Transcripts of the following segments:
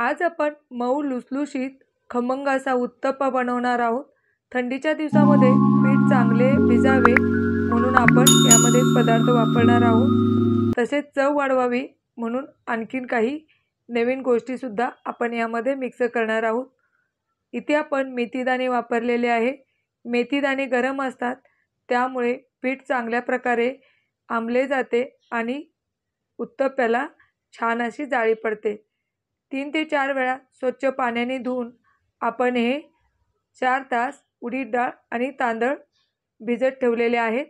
आज आपण मऊ लुसलुशीत खमंग असा उत्तप्पा बनवणार आहोत थंडीच्या दिवसामध्ये पीठ चांगले भिजावे म्हणून आपण यामध्ये पदार्थ वापरणार आहोत तसेच चव वाढवावी म्हणून आणखीन काही नवीन गोष्टीसुद्धा आपण यामध्ये मिक्स करणार आहोत इथे आपण मेथीदाणे वापरलेले आहे मेथीदाणे गरम असतात त्यामुळे पीठ चांगल्या प्रकारे आंबले जाते आणि उत्तप्याला छान अशी जाळी पडते तीन ते चार वेळा स्वच्छ पाण्याने धुवून आपण हे चार तास उडीद डाळ आणि तांदळ भिजत ठेवलेले आहेत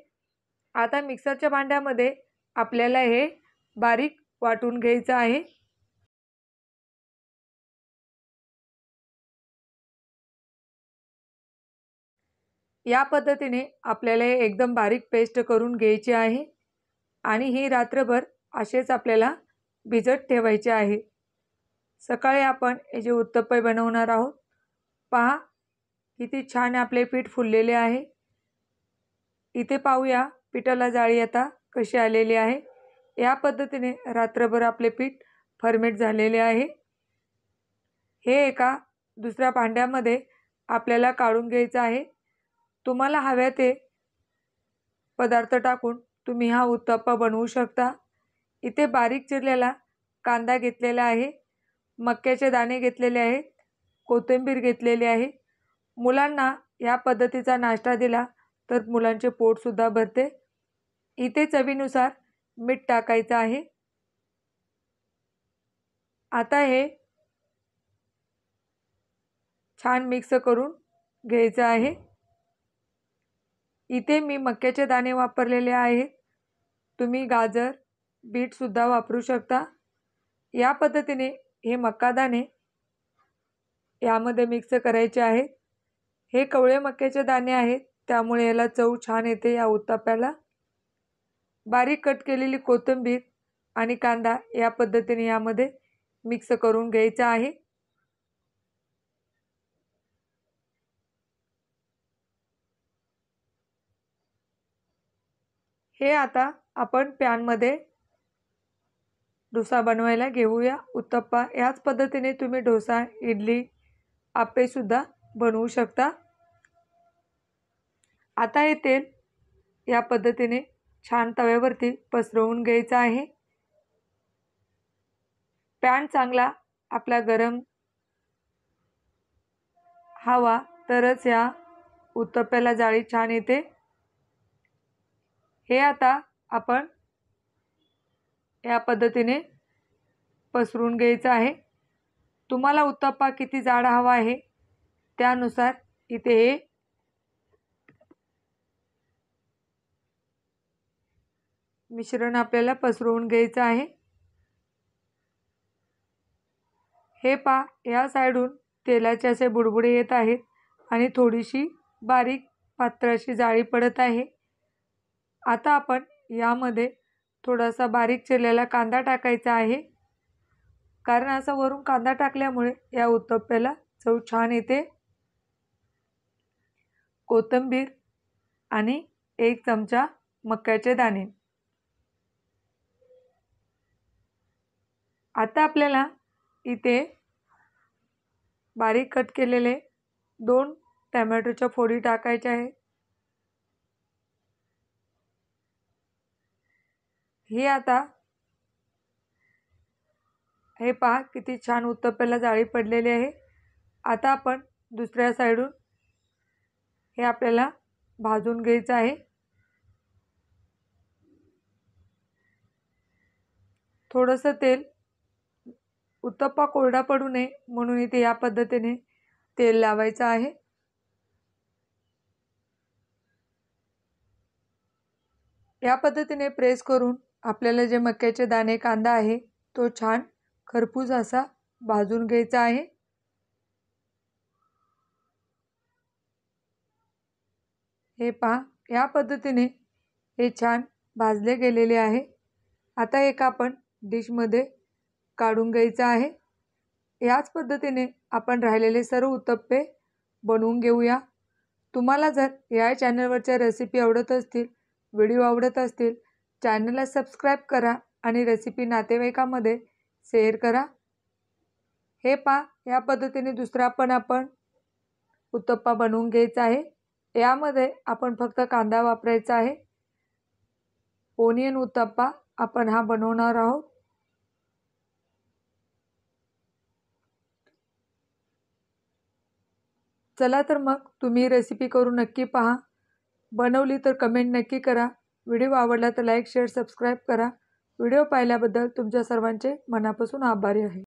आता मिक्सरच्या भांड्यामध्ये आपल्याला हे बारीक वाटून घ्यायचं आहे या पद्धतीने आपल्याला हे एकदम बारीक पेस्ट करून घ्यायची आहे आणि ही रात्रभर असेच आपल्याला भिजत ठेवायचे आहे सकाळी आपण हे जे उत्तप्पे बनवणार आहोत पहा किती छान आपले पीठ फुललेले आहे इथे पाहूया पिठाला जाळी आता कशी आलेली आहे या पद्धतीने रात्रभर आपले पीठ फर्मेट झालेले आहे हे एका दुसऱ्या भांड्यामध्ये आपल्याला काढून घ्यायचं आहे तुम्हाला हव्या ते पदार्थ टाकून तुम्ही हा उत्तप्पा बनवू शकता इथे बारीक चिरलेला कांदा घेतलेला आहे मक्याचे दाणे घेतलेले आहेत कोथिंबीर घेतलेली आहे मुलांना या पद्धतीचा नाश्ता दिला तर मुलांचे पोटसुद्धा भरते इथे चवीनुसार मीठ टाकायचं आहे आता हे छान मिक्स करून घ्यायचं आहे इथे मी मक्याचे दाणे वापरलेले आहेत तुम्ही गाजर बीटसुद्धा वापरू शकता या पद्धतीने हे दाणे यामध्ये मिक्स करायचे आहेत हे कवळे मक्याचे दाणे आहेत त्यामुळे याला चव छान येते या उत्ताप्याला बारीक कट केलेली कोथिंबीर आणि कांदा या पद्धतीने यामध्ये मिक्स करून घ्यायचा आहे हे आता आपण पॅनमध्ये डोसा बनवायला घेऊया उत्तप्पा याच पद्धतीने तुम्ही डोसा इडली आपेसुद्धा बनवू शकता आता हे तेल या पद्धतीने छान तव्यावरती पसरवून घ्यायचं आहे पॅन चांगला आपला गरम हवा तरच या उत्तप्प्याला जाळी छान येते हे आता आपण या पद्धतीने पसरून घ्यायचं आहे तुम्हाला उत्तप्पा किती जाड हवा आहे त्यानुसार इथे हे मिश्रण आपल्याला पसरवून घ्यायचं आहे हे पा या साईडून तेलाचे असे बुडबुडे येत आहेत आणि थोडीशी बारीक पात्राशी जाळी पडत आहे आता आपण यामध्ये थोडासा बारीक चिरलेला कांदा टाकायचा आहे कारण असं वरून कांदा टाकल्यामुळे या उत्तप्प्याला चव छान येते कोथिंबीर आणि एक चमचा मक्याचे दाणे आता आपल्याला इथे बारीक कट केलेले दोन टमॅटोच्या फोडी टाकायच्या आहेत हे आता हे पहा किती छान उत्तप्प्याला जाळी पडलेली आहे आता आपण दुसऱ्या साईडून हे आपल्याला भाजून घ्यायचं आहे थोडंसं तेल उत्तप्पा कोरडा पडू नये म्हणून इथे या पद्धतीने तेल लावायचं आहे या पद्धतीने प्रेस करून आपल्याला जे मक्याचे दाणे कांदा आहे तो छान खरपूस असा भाजून घ्यायचा आहे हे पहा या पद्धतीने हे छान भाजले गेलेले आहे आता एक आपण डिशमध्ये काढून घ्यायचं आहे याच पद्धतीने आपण राहिलेले सर्व उत्तप्पे बनवून घेऊया तुम्हाला जर या चॅनलवरच्या रेसिपी आवडत असतील व्हिडिओ आवडत असतील चॅनलला सबस्क्राईब करा आणि रेसिपी नातेवाईकामध्ये शेअर करा हे पा या पद्धतीने दुसरा पण आपण उत्तप्पा बनवून घ्यायचा आहे यामध्ये आपण फक्त कांदा वापरायचा आहे ओनियन उत्तप्पा आपण हा बनवणार आहोत चला तर मग तुम्ही रेसिपी करून नक्की पहा बनवली तर कमेंट नक्की करा व्हिडिओ आवडला तर लाईक शेअर सबस्क्राईब करा व्हिडिओ पाहिल्याबद्दल तुमच्या सर्वांचे मनापासून आभारी आहे